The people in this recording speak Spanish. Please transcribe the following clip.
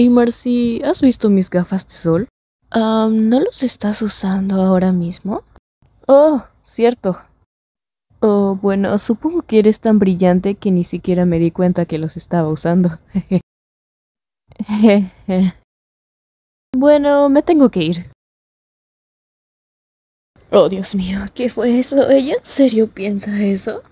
Y Marcy, ¿has visto mis gafas de sol? Ah, ¿No los estás usando ahora mismo? Oh, cierto. Oh, bueno, supongo que eres tan brillante que ni siquiera me di cuenta que los estaba usando. bueno, me tengo que ir. Oh, Dios mío, ¿qué fue eso? ¿Ella en serio piensa eso?